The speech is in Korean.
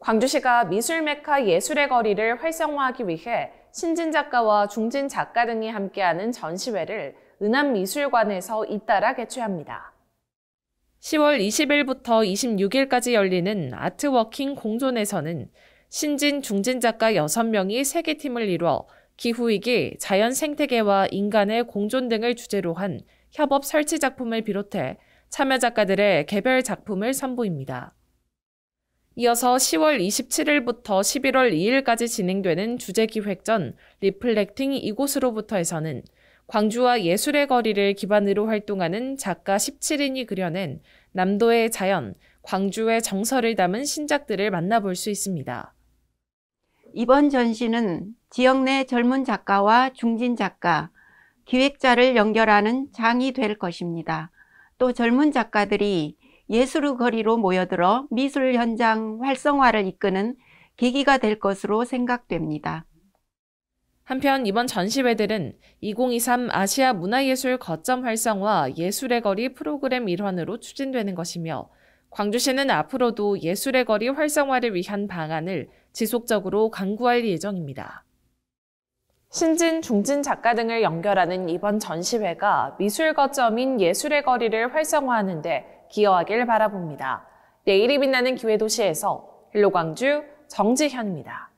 광주시가 미술 메카 예술의 거리를 활성화하기 위해 신진 작가와 중진 작가 등이 함께하는 전시회를 은암미술관에서 잇따라 개최합니다. 10월 20일부터 26일까지 열리는 아트워킹 공존에서는 신진 중진 작가 6명이 세계 팀을 이뤄 기후위기, 자연 생태계와 인간의 공존 등을 주제로 한 협업 설치 작품을 비롯해 참여 작가들의 개별 작품을 선보입니다. 이어서 10월 27일부터 11월 2일까지 진행되는 주제기획전 리플렉팅 이곳으로부터에서는 광주와 예술의 거리를 기반으로 활동하는 작가 17인이 그려낸 남도의 자연, 광주의 정서를 담은 신작들을 만나볼 수 있습니다. 이번 전시는 지역 내 젊은 작가와 중진 작가, 기획자를 연결하는 장이 될 것입니다. 또 젊은 작가들이 예술의 거리로 모여들어 미술 현장 활성화를 이끄는 계기가 될 것으로 생각됩니다. 한편 이번 전시회들은 2023 아시아 문화예술 거점 활성화 예술의 거리 프로그램 일환으로 추진되는 것이며 광주시는 앞으로도 예술의 거리 활성화를 위한 방안을 지속적으로 강구할 예정입니다. 신진, 중진 작가 등을 연결하는 이번 전시회가 미술 거점인 예술의 거리를 활성화하는 데 기여하길 바라봅니다. 내일이 빛나는 기회도시에서 헬로광주 정지현입니다.